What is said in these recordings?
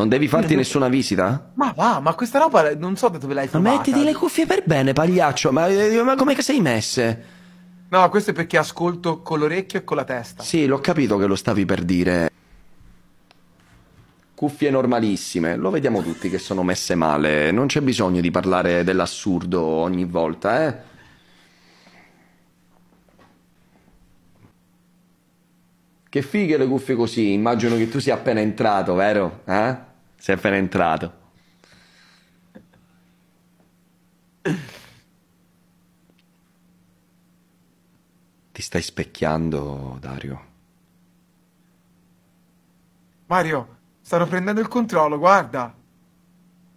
Non devi farti nessuna visita? Ma va, ma questa roba non so da dove l'hai trovata. Ma mettiti le cuffie per bene, pagliaccio. Ma, eh, ma come che sei messe? No, questo è perché ascolto con l'orecchio e con la testa. Sì, l'ho capito che lo stavi per dire. Cuffie normalissime, lo vediamo tutti che sono messe male. Non c'è bisogno di parlare dell'assurdo ogni volta, eh? Che fighe le cuffie così, immagino che tu sia appena entrato, vero? Eh? Sei appena entrato. Ti stai specchiando, Dario. Mario, stanno prendendo il controllo, guarda.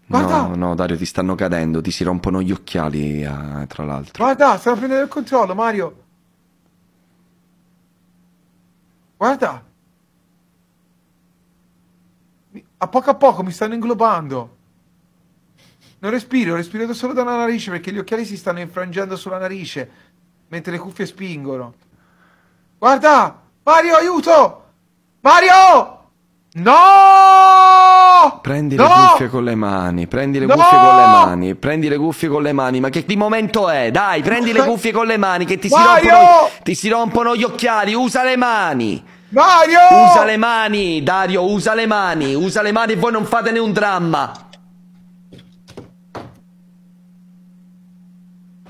guarda. No, no, Dario, ti stanno cadendo, ti si rompono gli occhiali, eh, tra l'altro. Guarda, stanno prendendo il controllo, Mario. Guarda. A poco a poco mi stanno inglobando. Non respiro, respiro solo da una narice perché gli occhiali si stanno infrangendo sulla narice mentre le cuffie spingono. Guarda! Mario, aiuto! Mario! No! Prendi no! le cuffie con le mani, prendi le no! cuffie con le mani, prendi le cuffie con le mani, ma che di momento è? Dai, prendi le cuffie con le mani che ti si, rompono, ti si rompono gli occhiali, usa le mani! Mario! Usa le mani, Dario, usa le mani, usa le mani e voi non fatene un dramma.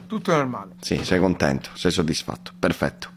Tutto normale. Sì, sei contento, sei soddisfatto, perfetto.